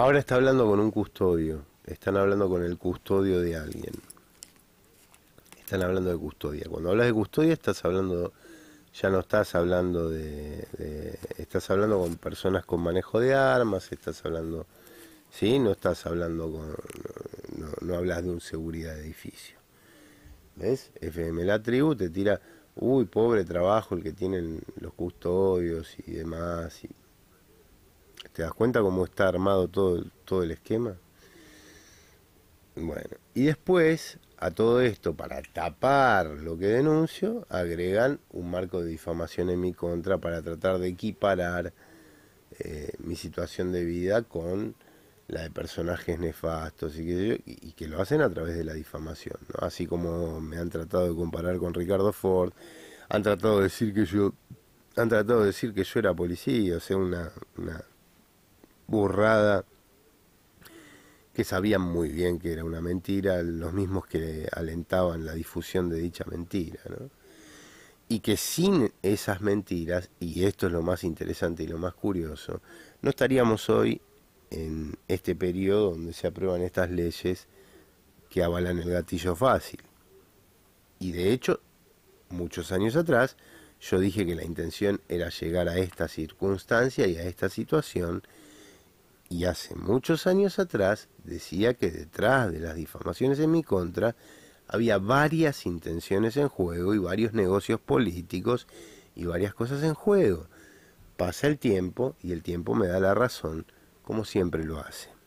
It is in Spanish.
Ahora está hablando con un custodio. Están hablando con el custodio de alguien. Están hablando de custodia. Cuando hablas de custodia estás hablando, ya no estás hablando de, estás hablando con personas con manejo de armas, estás hablando, sí, no estás hablando con, no, no hablas de un seguridad de edificio. ¿Ves? FM La Tribu te tira, uy, pobre trabajo el que tienen los custodios y demás. Y, ¿Te das cuenta cómo está armado todo, todo el esquema? Bueno, y después a todo esto, para tapar lo que denuncio, agregan un marco de difamación en mi contra para tratar de equiparar eh, mi situación de vida con la de personajes nefastos y que, y que lo hacen a través de la difamación. Así como me han tratado de comparar con Ricardo Ford, han tratado de decir que yo, han tratado de decir que yo era policía, o sea, una burrada que sabían muy bien que era una mentira, los mismos que alentaban la difusión de dicha mentira. ¿no? Y que sin esas mentiras, y esto es lo más interesante y lo más curioso, no estaríamos hoy en este periodo donde se aprueban estas leyes que avalan el gatillo fácil. Y de hecho, muchos años atrás, yo dije que la intención era llegar a esta circunstancia y a esta situación y hace muchos años atrás decía que detrás de las difamaciones en mi contra había varias intenciones en juego y varios negocios políticos y varias cosas en juego. Pasa el tiempo y el tiempo me da la razón, como siempre lo hace.